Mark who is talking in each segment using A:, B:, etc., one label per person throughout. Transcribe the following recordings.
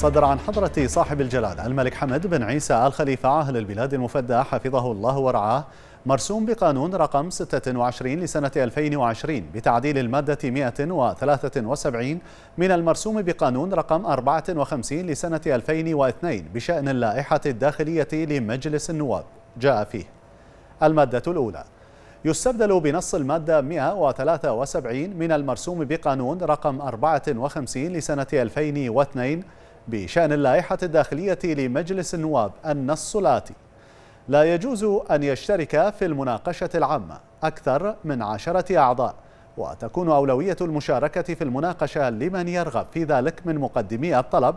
A: صدر عن حضرة صاحب الجلالة الملك حمد بن عيسى آل خليفة عاهل البلاد المفدى حفظه الله ورعاه مرسوم بقانون رقم 26 لسنة 2020 بتعديل المادة 173 من المرسوم بقانون رقم 54 لسنة 2002 بشأن اللائحة الداخلية لمجلس النواب جاء فيه المادة الأولى يستبدل بنص المادة 173 من المرسوم بقانون رقم 54 لسنة 2002 بشأن اللائحة الداخلية لمجلس النواب النص الآتي لا يجوز أن يشترك في المناقشة العامة أكثر من عشرة أعضاء وتكون أولوية المشاركة في المناقشة لمن يرغب في ذلك من مقدمي الطلب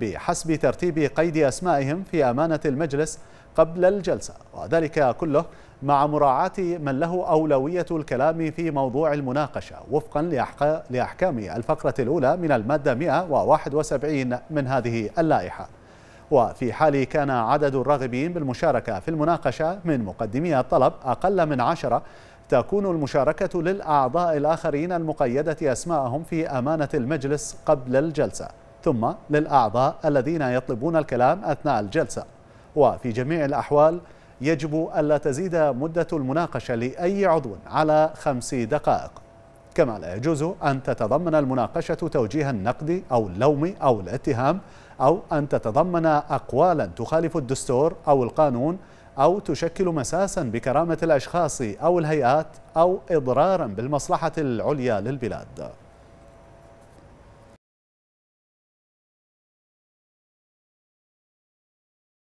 A: بحسب ترتيب قيد أسمائهم في أمانة المجلس قبل الجلسة وذلك كله مع مراعاة من له أولوية الكلام في موضوع المناقشة وفقا لأحكام الفقرة الأولى من المادة 171 من هذه اللائحة وفي حال كان عدد الراغبين بالمشاركة في المناقشة من مقدمي الطلب أقل من عشرة تكون المشاركة للأعضاء الآخرين المقيدة أسماءهم في أمانة المجلس قبل الجلسة ثم للأعضاء الذين يطلبون الكلام أثناء الجلسة وفي جميع الأحوال يجب ألا تزيد مدة المناقشة لأي عضو على خمس دقائق كما لا يجوز أن تتضمن المناقشة توجيها النقد أو اللوم أو الاتهام أو أن تتضمن أقوالا تخالف الدستور أو القانون أو تشكل مساسا بكرامة الأشخاص أو الهيئات أو إضرارا بالمصلحة العليا للبلاد